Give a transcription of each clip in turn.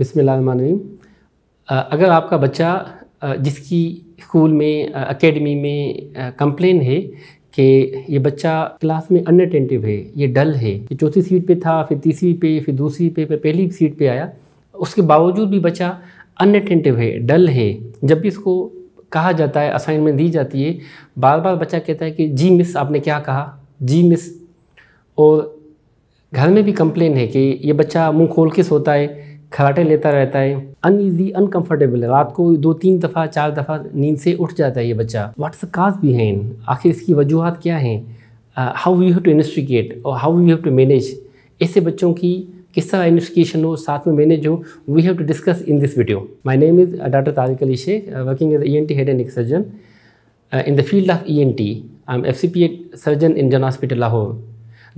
बिसमीम अगर आपका बच्चा जिसकी स्कूल में एकेडमी में कंप्लेन है कि ये बच्चा क्लास में अनअटेंटिव है ये डल है ये चौथी सीट पे था फिर तीसरी पे फिर दूसरी पे फिर पहली सीट पे आया उसके बावजूद भी बच्चा अनअटेंटिव है डल है जब भी इसको कहा जाता है असाइनमेंट दी जाती है बार बार बच्चा कहता है कि जी मिस आपने क्या कहा जी मिस और घर में भी कंप्लेन है कि ये बच्चा मुंह खोल के सोता है खराटे लेता रहता है अनईजी अनकंफर्टेबल है रात को दो तीन दफ़ा चार दफ़ा नींद से उठ जाता है ये बच्चा व्हाट्स काज भी है आखिर इसकी वजूहत क्या हैं how we have to investigate और how you have to manage ऐसे बच्चों की किस तरह इन्वेस्टिगेशन हो साथ में मैनेज हो we have to discuss in this video my name is doctor Tariq Ali Sheikh working as E N T head and surgeon in the field of E N T I M F C P एड surgeon in Jinnah hospital Lahore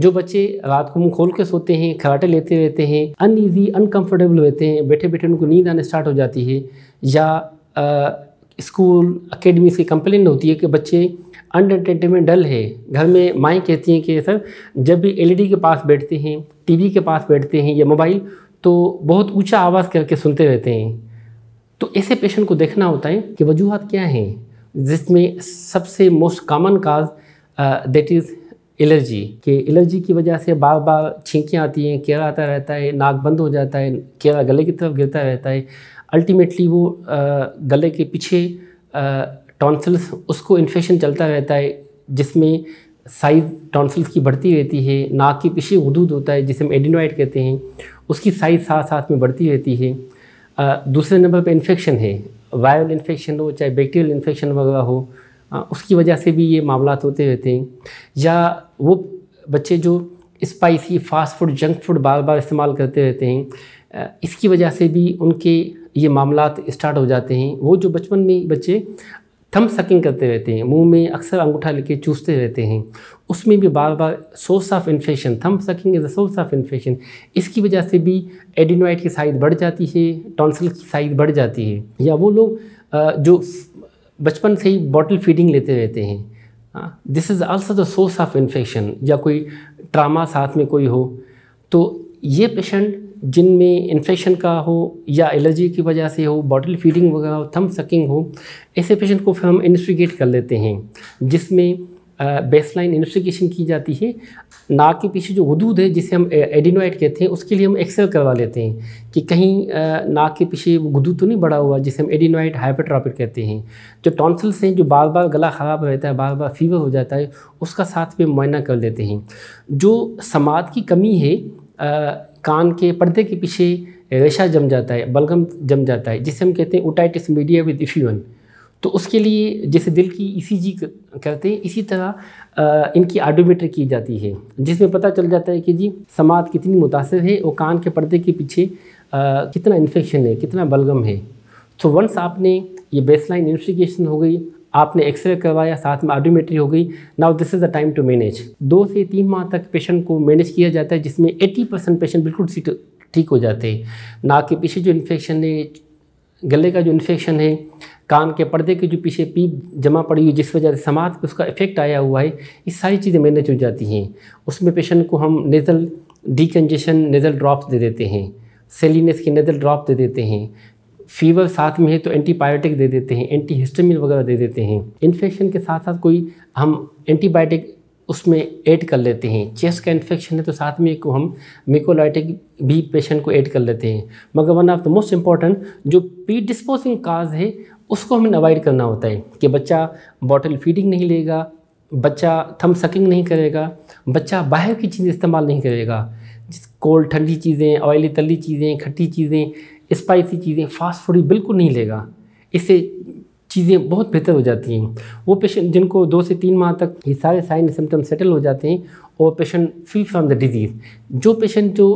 जो बच्चे रात को मुंह खोल के सोते हैं खराटे लेते रहते हैं अनईजी अनकंफर्टेबल रहते हैं बैठे बैठे उनको नींद आना स्टार्ट हो जाती है या आ, स्कूल अकेडमी से कंप्लेन होती है कि बच्चे अंडर में डल है घर में माएँ कहती हैं कि सर जब भी एल e के पास बैठते हैं टी के पास बैठते हैं या मोबाइल तो बहुत ऊँचा आवाज़ करके सुनते रहते हैं तो ऐसे पेशेंट को देखना होता है कि वजूहत क्या हैं जिसमें सबसे most common cause that is allergy कि एलर्जी की वजह से बार बार छींकियाँ आती हैं केरा आता रहता है नाक बंद हो जाता है केड़ा गले की तरफ गिरता रहता है अल्टीमेटली वो गले के पीछे टॉन्सल्स उसको इन्फेक्शन चलता रहता है जिसमें साइज़ टॉन्सल्स की बढ़ती रहती है नाक के पीछे उदूद होता है जिसे हम एडिनोइड कहते हैं उसकी साइज़ साथ साथ में बढ़ती रहती है दूसरे नंबर पर इन्फेक्शन है वायरल इन्फेक्शन हो चाहे बैक्टीरियल इन्फेक्शन वगैरह हो उसकी वजह से भी ये मामला तो होते रहते हैं या वो बच्चे जो spicy fast food junk food बार बार इस्तेमाल करते रहते हैं इसकी वजह से भी उनके ये मामला स्टार्ट हो जाते हैं वो जो बचपन में बच्चे थम सकिंग करते रहते हैं मुंह में अक्सर अंगूठा लेके चूसते रहते हैं उसमें भी बार बार source of infection thumb sucking is a source of infection इसकी वजह से भी एडिनोइड की साइज़ बढ़ जाती है टॉन्सिल की साइज़ बढ़ जाती है या वो लोग जो बचपन से ही बॉटल फीडिंग लेते रहते हैं this is also the source of infection या कोई ट्रामा साथ में कोई हो तो ये पेशेंट जिनमें इन्फेक्शन का हो या एलर्जी की वजह से हो बॉटल फीडिंग वगैरह हो थम सकिंग हो ऐसे पेशेंट को फिर हम इन्वेस्टिगेट कर लेते हैं जिसमें बेस लाइन इन्वेस्टिगेशन की जाती है नाक के पीछे जो वदूद है जिसे हम एडिनोइड कहते हैं उसके लिए हम एक्सरे करवा लेते हैं कि कहीं नाक के पीछे गुदू तो नहीं बढ़ा हुआ जिसे हम एडिनोइड हाइपरट्रॉपिक कहते हैं जो टॉन्सल्स हैं जो बार बार गला ख़राब रहता है बार बार फीवर हो जाता है उसका साथ में मुआयना कर लेते हैं जो समात की कमी है आ, कान के पर्दे के पीछे रेशा जम जाता है बलगम जम जाता है जिसे हम कहते हैं ओटाइटिस मीडिया विद इफ्यून तो उसके लिए जैसे दिल की ईसीजी करते हैं इसी तरह आ, इनकी आडोमीटर की जाती है जिसमें पता चल जाता है कि जी समाज कितनी मुतासर है और कान के पर्दे के पीछे आ, कितना इन्फेक्शन है कितना बलगम है तो वंस आपने ये बेसलाइन इन्वेस्टिगेशन हो गई आपने एक्सरे करवाया साथ में आडोमेट्री हो गई now this is the time to manage दो से तीन माह तक पेशेंट को मैनेज किया जाता है जिसमें 80 परसेंट पेशेंट बिल्कुल ठीक हो जाते हैं नाक के पीछे जो इन्फेक्शन है गले का जो इन्फेक्शन है कान के पर्दे के जो पीछे पीप जमा पड़ी हुई जिस वजह से समाज पर उसका इफेक्ट आया हुआ है ये सारी चीज़ें मैनेज हो जाती हैं उसमें पेशेंट को हम नेज़ल डिकन्जेशन नेज़ल ड्रॉप्स दे देते हैं सेलिनेस के नेज़ल ड्रॉप दे देते हैं फीवर साथ में है तो एंटीबायोटिक दे देते हैं एंटी वगैरह दे देते हैं इन्फेक्शन के साथ साथ कोई हम एंटीबायोटिक उसमें ऐड कर लेते हैं चेस्ट का इन्फेक्शन है तो साथ में को हम मिकोलाइटिक भी पेशेंट को ऐड कर लेते हैं मगर one of the most important जो पी डिस्पोजिंग काज है उसको हमें अवॉइड करना होता है कि बच्चा बॉटल फीडिंग नहीं लेगा बच्चा थम सकिंग नहीं करेगा बच्चा बाहर की चीज़ें इस्तेमाल नहीं करेगा कोल्ड ठंडी चीज़ें ऑयली तली चीज़ें खट्टी चीज़ें स्पाइसी चीज़ें फास्ट फूड बिल्कुल नहीं लेगा इससे चीज़ें बहुत बेहतर हो जाती हैं वो पेशेंट जिनको दो से तीन माह तक ये सारे साइन सिम्टम सेटल हो जाते हैं और patient free from the disease जो पेशेंट जो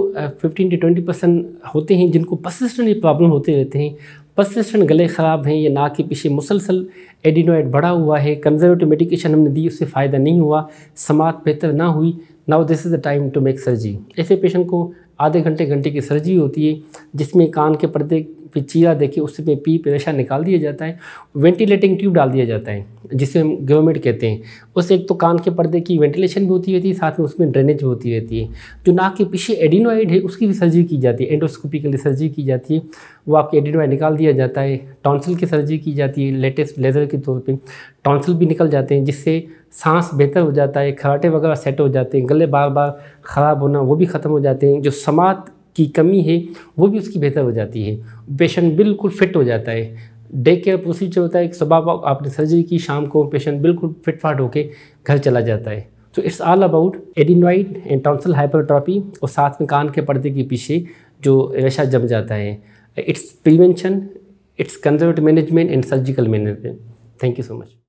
फिफ्टीन टू ट्वेंटी परसेंट होते हैं जिनको पर्सिस्टेंटली प्रॉब्लम होते रहते हैं परसिस्टेंट गले ख़राब हैं या नाक के पीछे मुसलसल एडिनोइड बढ़ा हुआ है कंजर्वेटिव मेडिकेशन हमने दी उससे फ़ायदा नहीं हुआ समात बेहतर ना हुई now this is the time to make surgery ऐसे पेशेंट को आधे घंटे घंटे की सर्जरी होती है जिसमें कान के पर्दे फिर चीरा देखिए उस पर पी रेशा निकाल दिया जाता है वेंटिलेटिंग ट्यूब डाल दिया जाता है जिसे हम गवर्नमेंट कहते हैं उससे एक तो कान के पर्दे की वेंटिलेशन भी होती रहती है साथ में उसमें ड्रेनेज भी होती रहती है जो नाक के पीछे एडिनोइड है उसकी भी सर्जरी की जाती है एंडोस्कोपिकली सर्जरी की जाती है वो आपके एडिनोइड निकाल दिया जाता है टॉन्सिल की सर्जरी की जाती है लेटेस्ट लेज़र के तौर पर टॉन्सिल भी निकल जाते हैं जिससे सांस बेहतर हो जाता है खराटे वगैरह सेट हो जाते हैं गले बार बार ख़राब होना वो भी ख़त्म हो जाते हैं जो समात की कमी है वो भी उसकी बेहतर हो जाती है पेशेंट बिल्कुल फिट हो जाता है डे केयर प्रोसीजर होता है कि सुबह आपने सर्जरी की शाम को पेशेंट बिल्कुल फिट फाट होकर घर चला जाता है तो it's all about adenoid and tonsil hypertrophy और साथ में कान के पर्दे के पीछे जो रेशा जम जाता है it's prevention it's conservative management and surgical management thank you so much